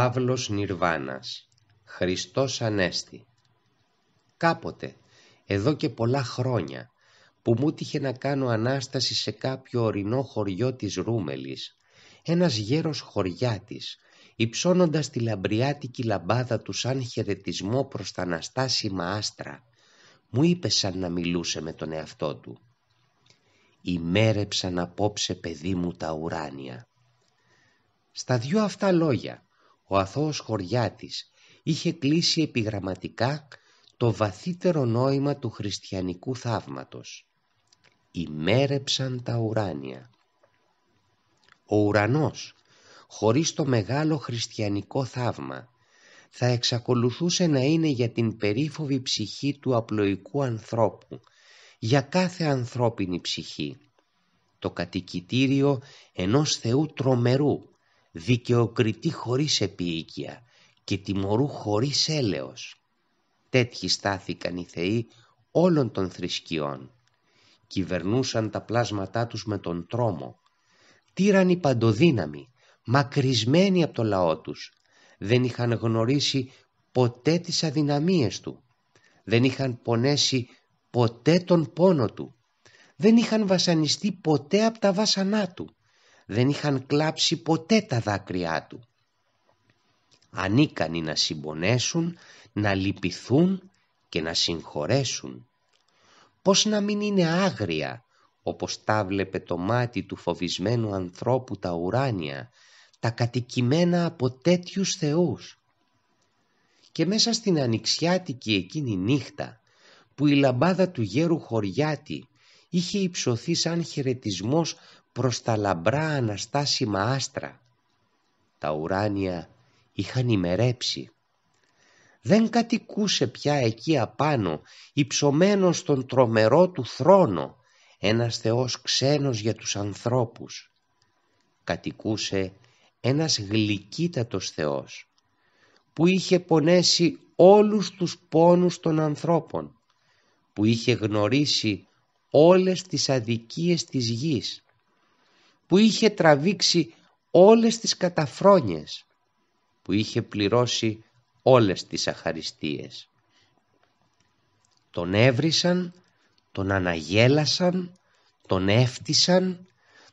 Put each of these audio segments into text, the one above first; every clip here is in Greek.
Παύλος Νιρβάνας Χριστός Ανέστη Κάποτε, εδώ και πολλά χρόνια, που μου τύχε να κάνω ανάσταση σε κάποιο ορεινό χωριό της Ρούμελης, ένας γέρος χωριάτης, υψώνοντας τη λαμπριάτικη λαμπάδα του σαν χαιρετισμό προς τα αναστάσιμα άστρα, μου είπε σαν να μιλούσε με τον εαυτό του. «Ημέρεψαν απόψε παιδί μου τα ουράνια». Στα δυο αυτά λόγια ο αθώος Χωριάτης είχε κλείσει επιγραμματικά το βαθύτερο νόημα του χριστιανικού θαύματος. Ημέρεψαν τα ουράνια. Ο ουρανός, χωρίς το μεγάλο χριστιανικό θαύμα, θα εξακολουθούσε να είναι για την περίφοβη ψυχή του απλοϊκού ανθρώπου, για κάθε ανθρώπινη ψυχή, το κατοικητήριο ενός Θεού τρομερού, δικαιοκριτή χωρίς επίοικια και τιμωρού χωρίς έλεος. Τέτοιοι στάθηκαν οι θεοί όλων των θρησκειών. Κυβερνούσαν τα πλάσματά τους με τον τρόμο. Τύραν παντοδύναμοι, μακρισμένοι από το λαό τους. Δεν είχαν γνωρίσει ποτέ τις αδυναμίες του. Δεν είχαν πονέσει ποτέ τον πόνο του. Δεν είχαν βασανιστεί ποτέ από τα βάσανά του δεν είχαν κλάψει ποτέ τα δάκρυά του. Ανίκανοι να συμπονέσουν, να λυπηθούν και να συγχωρέσουν. Πώς να μην είναι άγρια, όπως τα βλέπε το μάτι του φοβισμένου ανθρώπου τα ουράνια, τα κατοικημένα από τέτοιους θεούς. Και μέσα στην ανοιξιάτικη εκείνη νύχτα, που η λαμπάδα του γέρου χωριάτη είχε υψωθεί σαν χαιρετισμός προς τα λαμπρά αναστάσιμα άστρα. Τα ουράνια είχαν ημερέψει. Δεν κατοικούσε πια εκεί απάνω, υψωμένος στον τρομερό του θρόνο, ένας θεός ξένος για τους ανθρώπους. Κατοικούσε ένας γλυκύτατος θεός, που είχε πονέσει όλους τους πόνους των ανθρώπων, που είχε γνωρίσει όλες τις αδικίες της γης, που είχε τραβήξει όλες τις καταφρόνιες, που είχε πληρώσει όλες τις αχαριστίες. Τον έβρισαν, τον αναγέλασαν, τον έφτισαν,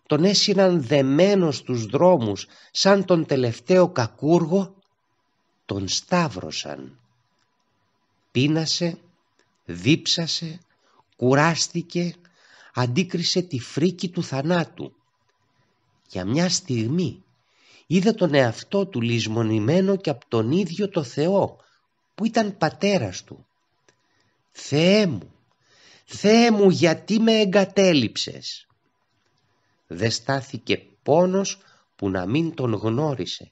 τον έσυναν δεμένος στους δρόμους σαν τον τελευταίο κακούργο, τον σταύρωσαν. Πίνασε, δίψασε, κουράστηκε, αντίκρισε τη φρίκη του θανάτου. Για μια στιγμή είδε τον εαυτό του λησμονημένο και από τον ίδιο το Θεό που ήταν πατέρας του. «Θεέ μου, Θεέ μου γιατί με εγκατέλειψες» Δε στάθηκε πόνος που να μην τον γνώρισε,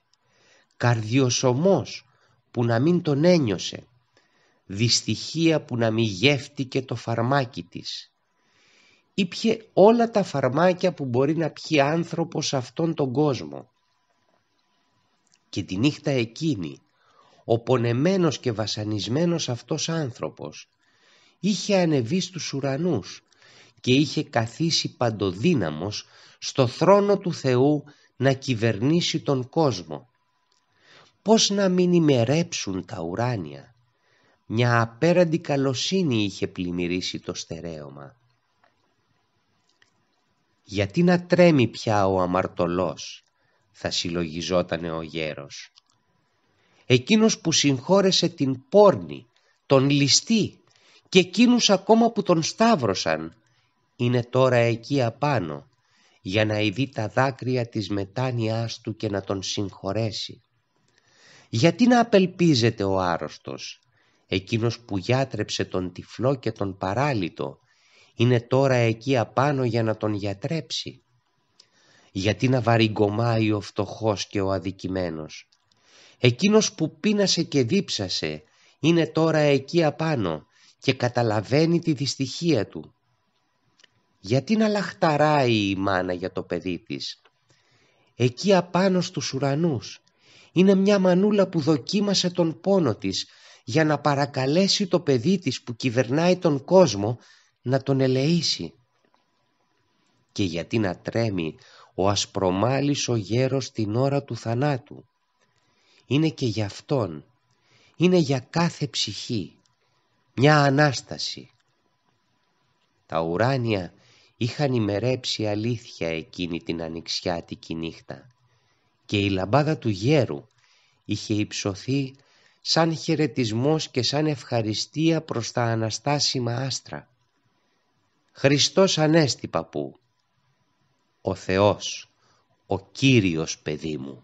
καρδιοσωμός που να μην τον ένιωσε, δυστυχία που να μη γεύτηκε το φαρμάκι της. Ήπιε όλα τα φαρμάκια που μπορεί να πιει άνθρωπος σε αυτόν τον κόσμο. Και τη νύχτα εκείνη, ο πονεμένος και βασανισμένος αυτός άνθρωπος, είχε ανεβεί στους ουρανούς και είχε καθίσει παντοδύναμος στο θρόνο του Θεού να κυβερνήσει τον κόσμο. Πώς να μην ημερέψουν τα ουράνια μια απέραντη καλοσύνη είχε πλημμυρίσει το στερέωμα. «Γιατί να τρέμει πια ο αμαρτωλός» θα συλλογιζότανε ο γέρος. Εκείνος που συγχώρεσε την πόρνη, τον ληστή και εκείνους ακόμα που τον σταύρωσαν είναι τώρα εκεί απάνω για να ειδεί τα δάκρυα της μετάνοιάς του και να τον συγχωρέσει. Γιατί να απελπίζεται ο άρρωστος, εκείνος που γιάτρεψε τον τυφλό και τον παράλυτο, είναι τώρα εκεί απάνω για να τον γιατρέψει. Γιατί να βαριγκωμάει ο φτωχός και ο αδικημένος. Εκείνος που πείνασε και δίψασε, είναι τώρα εκεί απάνω και καταλαβαίνει τη δυστυχία του. Γιατί να λαχταράει η μάνα για το παιδί της. Εκεί απάνω στους ουρανούς είναι μια μανούλα που δοκίμασε τον πόνο της για να παρακαλέσει το παιδί της που κυβερνάει τον κόσμο να τον ελεήσει. Και γιατί να τρέμει ο ασπρομάλης ο γέρος την ώρα του θανάτου. Είναι και για αυτόν, είναι για κάθε ψυχή, μια Ανάσταση. Τα ουράνια είχαν ημερέψει αλήθεια εκείνη την ανοιξιάτικη νύχτα και η λαμπάδα του γέρου είχε υψωθεί σαν χαιρετισμός και σαν ευχαριστία προς τα αναστάσιμα άστρα. Χριστός Ανέστη παππού, ο Θεός, ο Κύριος παιδί μου.